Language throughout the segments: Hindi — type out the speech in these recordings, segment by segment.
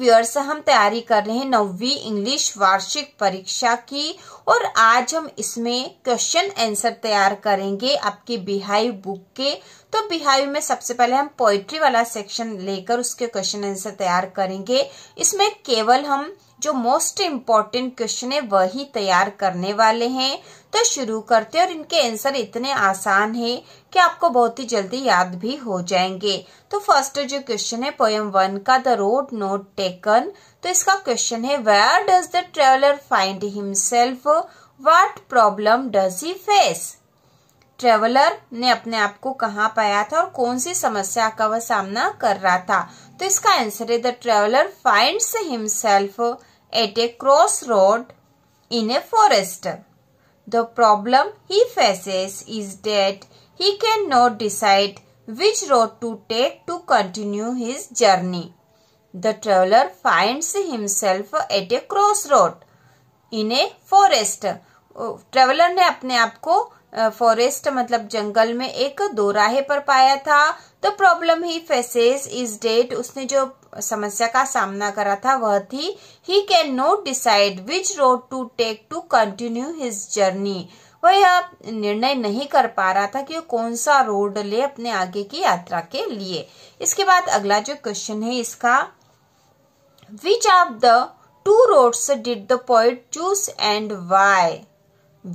व्यूअर्स हम तैयारी कर रहे हैं नौवीं इंग्लिश वार्षिक परीक्षा की और आज हम इसमें क्वेश्चन आंसर तैयार करेंगे आपके बिहाइव बुक के तो बिहाइव में सबसे पहले हम पोइट्री वाला सेक्शन लेकर उसके क्वेश्चन आंसर तैयार करेंगे इसमें केवल हम जो मोस्ट इम्पोर्टेंट क्वेश्चन है वही तैयार करने वाले हैं तो शुरू करते हैं और इनके आंसर इतने आसान है कि आपको बहुत ही जल्दी याद भी हो जाएंगे तो फर्स्ट जो क्वेश्चन है पोयम वन का द रोड नोट टेकन तो इसका क्वेश्चन है where does the traveller find himself what problem does he face traveller ने अपने आप को कहा पाया था और कौन सी समस्या का वह सामना कर रहा था तो इसका आंसर है the traveller finds himself at a crossroad in a forest. The problem he faces is that he cannot decide which road to take to continue his journey. The traveler finds himself at a crossroad in a forest. Traveller ने अपने आप को फॉरेस्ट मतलब जंगल में एक दो राहे पर पाया था the problem he faces is that उसने जो समस्या का सामना करा था वह थी ही कैन cannot decide which road to take to continue his journey वह यह निर्णय नहीं कर पा रहा था कि वो कौन सा रोड ले अपने आगे की यात्रा के लिए इसके बाद अगला जो क्वेश्चन है इसका which of the two roads did the poet choose and why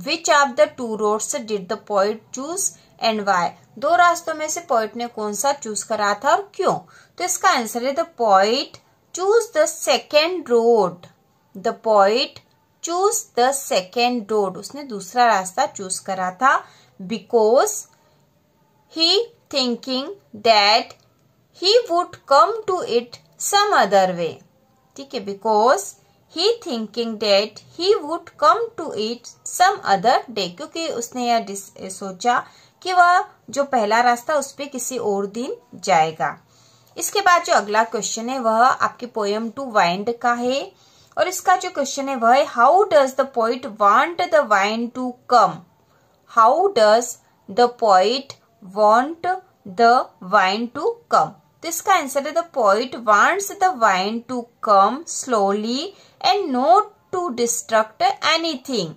which of the two roads did the poet choose and why दो रास्तों में से पॉइंट ने कौन सा चूज करा था और क्यों तो इसका आंसर है the poet choose the second road the poet choose the second road उसने दूसरा रास्ता चूज करा था because he thinking that he would come to it some other way ठीक है because he thinking that he would come to it some other day क्योंकि उसने यह सोचा कि वह जो पहला रास्ता उस पर किसी और दिन जाएगा इसके बाद जो अगला क्वेश्चन है वह आपके पोयम टू वाइंड का है और इसका जो क्वेश्चन है वह है how does the poet want the wind to come how does the poet want the wind to come तो इसका आंसर है the poet wants the wind to come slowly and not to destruct anything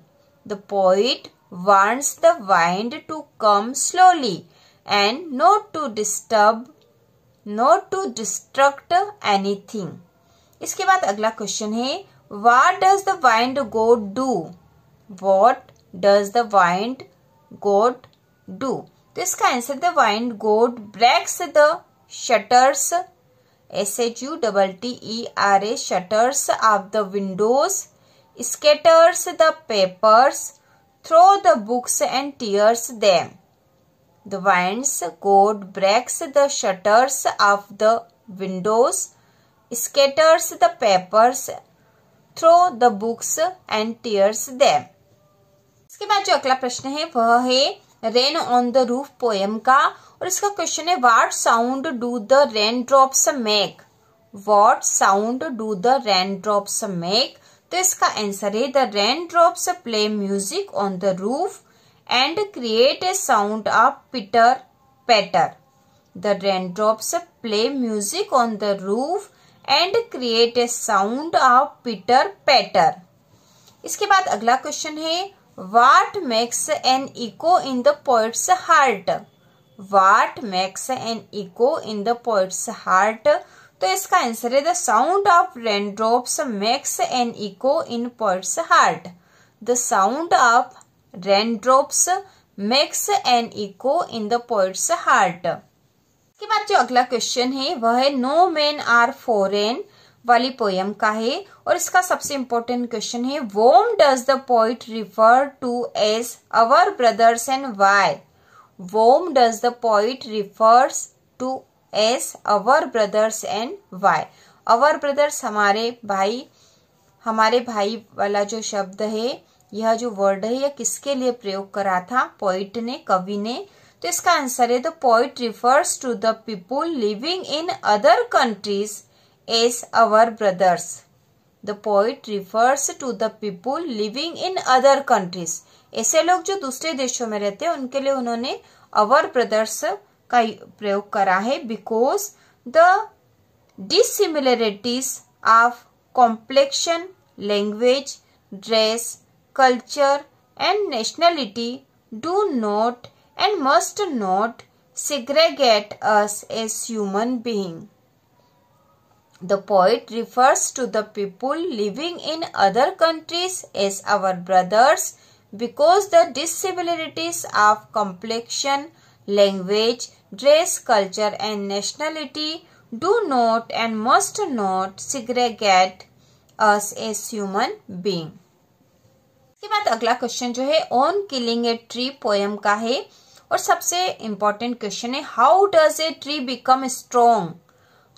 the poet wants the wind to come slowly and not to disturb not to destruct anything इसके बाद अगला क्वेश्चन है what does the wind god do what does the wind god do तो इसका answer the wind god breaks the shutters S H U double T E R A shutters of the windows scatters the papers throw the books and tears them. The wind's goad breaks the shutters of the windows, scatters the papers, throw the books and tears them. इसके बाद जो अगला प्रश्न है वह है rain on the roof poem का और इसका क्वेश्चन है what sound do the rain drops make what sound do the rain drops make तो इसका आंसर है the rain drops play music on the roof and create a sound of pitter patter rain drop play music on the roof and create a sound of pitter patter इसके बाद अगला क्वेश्चन है what makes an echo in the poet's heart what makes an echo in the poet's heart तो इसका आंसर है the sound of raindrops makes an echo in poet's heart the sound of raindrops makes an echo in the poet's heart के बाद जो अगला क्वेश्चन है वह है नो मैन आर फॉरेन वाली पोयम का है और इसका सबसे इम्पोर्टेंट क्वेश्चन है whom does the poet refer to as our brothers and Y वोम does the poet refers to as our brothers and why our brothers हमारे भाई हमारे भाई वाला जो शब्द है यह जो वर्ड है यह किसके लिए प्रयोग करा था पोइट ने कवि ने तो इसका आंसर है the poet refers to the people living in other countries as our brothers the poet refers to the people living in other countries ऐसे लोग जो दूसरे देशों में रहते हैं उनके लिए उन्होंने अवर ब्रदर्स का प्रयोग करा है because the dissimilarities of complexion language dress culture and nationality do not and must not segregate us as human being. The poet refers to the people living in other countries as our brothers because the dissimilarities of complexion, language, race, culture, and nationality do not and must not segregate us as human being. इसके बाद अगला क्वेश्चन जो है on killing a tree poem का है और सबसे इम्पोर्टेंट क्वेश्चन है how does a tree become strong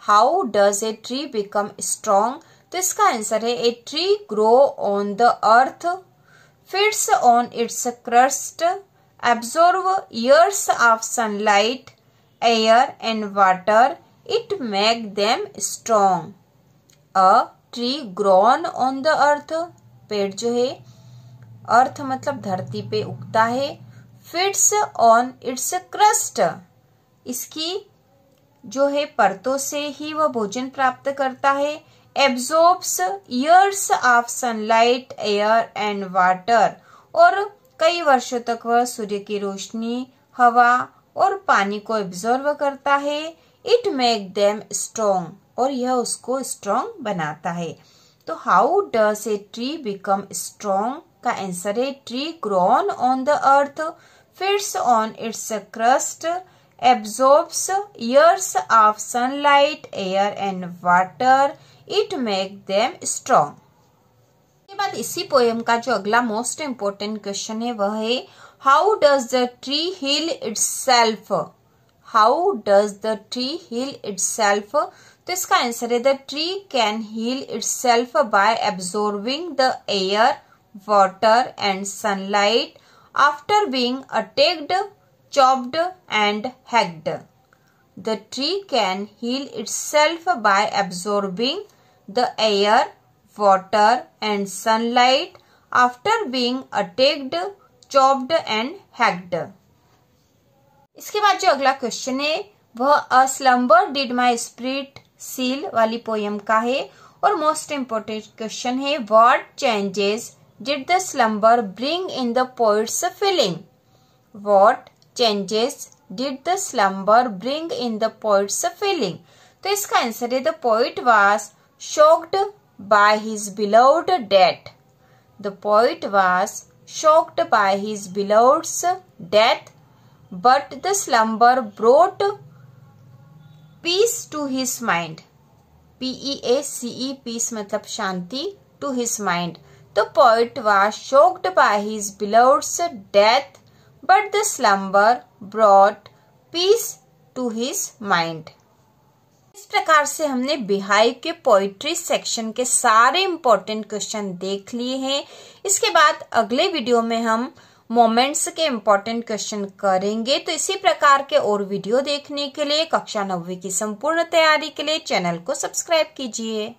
how does a tree become strong तो इसका आंसर है a tree grow on the earth feeds on its crust absorb years of sunlight, air and water, it make them strong. A tree grown on the earth, पेड़ जो है अर्थ मतलब धरती पे उगता है फिट्स ऑन इट्स क्रस्ट इसकी जो है परतों से ही वह भोजन प्राप्त करता है absorbs years of sunlight air and water और कई वर्षों तक वह सूर्य की रोशनी हवा और पानी को एब्जॉर्व करता है इट मेक देम स्ट्रोंग और यह उसको स्ट्रोंग बनाता है तो how does a tree become strong का आंसर है tree grown on the earth feeds on its crust absorbs years of sunlight air and water it make them strong. उसके बाद इसी पोएम का जो अगला मोस्ट इम्पोर्टेंट क्वेश्चन है वह है how does the tree heal self how does the tree heal self तो इसका आंसर है the tree can heal self by absorbing the air water and sunlight after being attacked chopped and hacked. Tree can heal heal self by absorbing the air water and sunlight after being attacked, chopped and hacked. इसके बाद जो अगला क्वेश्चन है वह a slumber did my spirit seal वाली पोयम का है और मोस्ट इम्पोर्टेंट क्वेश्चन है what changes did the slumber bring in the poet's feeling what changes did the slumber bring in the poet's feeling तो इसका आंसर है the poet was shocked by his beloved death. The poet was shocked by his beloved's death, but the slumber brought peace to his mind. P-E-A-C-E, -E, peace matlab shanti, to his mind. The poet was shocked by his beloved's death, but the slumber brought peace to his mind. प्रकार से हमने बिहाइव के पोइट्री सेक्शन के सारे इम्पोर्टेंट क्वेश्चन देख लिए हैं इसके बाद अगले वीडियो में हम मोमेंट्स के इम्पोर्टेंट क्वेश्चन करेंगे तो इसी प्रकार के और वीडियो देखने के लिए कक्षा नब्बे की संपूर्ण तैयारी के लिए चैनल को सब्सक्राइब कीजिए